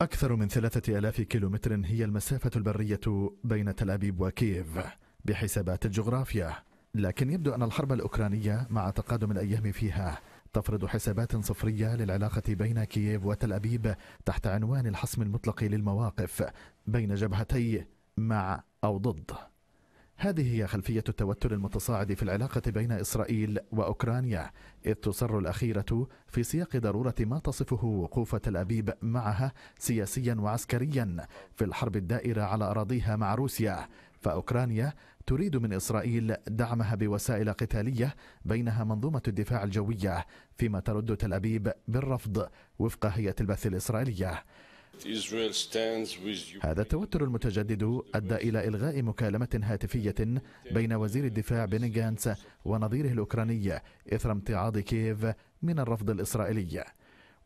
أكثر من ثلاثة ألاف كيلومتر هي المسافة البرية بين تل أبيب وكييف بحسابات الجغرافيا لكن يبدو أن الحرب الأوكرانية مع تقادم الأيام فيها تفرض حسابات صفرية للعلاقة بين كييف وتل أبيب تحت عنوان الحسم المطلق للمواقف بين جبهتي مع أو ضد هذه هي خلفية التوتر المتصاعد في العلاقة بين إسرائيل وأوكرانيا إذ تصر الأخيرة في سياق ضرورة ما تصفه وقوف تل أبيب معها سياسيا وعسكريا في الحرب الدائرة على أراضيها مع روسيا فأوكرانيا تريد من إسرائيل دعمها بوسائل قتالية بينها منظومة الدفاع الجوية فيما ترد تل أبيب بالرفض وفق هيئة البث الإسرائيلية هذا التوتر المتجدد أدى إلى إلغاء مكالمة هاتفية بين وزير الدفاع بني ونظيره الأوكراني إثر امتعاض كييف من الرفض الإسرائيلي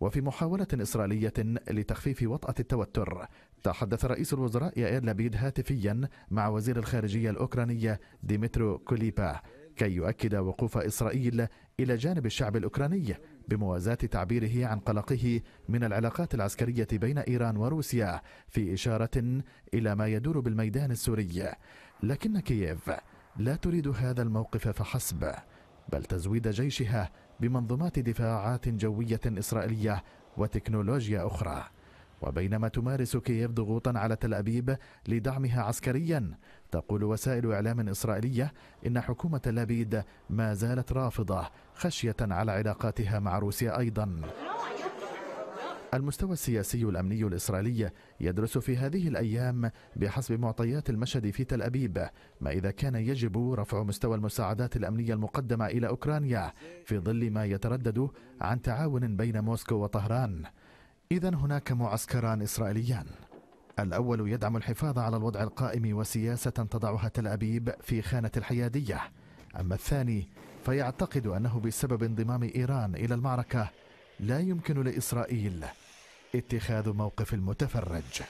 وفي محاولة إسرائيلية لتخفيف وطأة التوتر تحدث رئيس الوزراء يائر لبيد هاتفيا مع وزير الخارجية الأوكرانية ديمترو كوليبا كي يؤكد وقوف إسرائيل إلى جانب الشعب الأوكراني بموازاة تعبيره عن قلقه من العلاقات العسكرية بين إيران وروسيا في إشارة إلى ما يدور بالميدان السوري لكن كييف لا تريد هذا الموقف فحسب بل تزويد جيشها بمنظومات دفاعات جوية إسرائيلية وتكنولوجيا أخرى وبينما تمارس كييف ضغوطا على تل أبيب لدعمها عسكريا تقول وسائل إعلام إسرائيلية إن حكومة لابيد ما زالت رافضة خشية على علاقاتها مع روسيا أيضا المستوى السياسي الامني الاسرائيلي يدرس في هذه الايام بحسب معطيات المشهد في تل ابيب ما اذا كان يجب رفع مستوى المساعدات الامنيه المقدمه الى اوكرانيا في ظل ما يتردد عن تعاون بين موسكو وطهران اذا هناك معسكران اسرائيليان الأول يدعم الحفاظ على الوضع القائم وسياسة تضعها تل أبيب في خانة الحيادية أما الثاني فيعتقد أنه بسبب انضمام إيران إلى المعركة لا يمكن لإسرائيل اتخاذ موقف المتفرج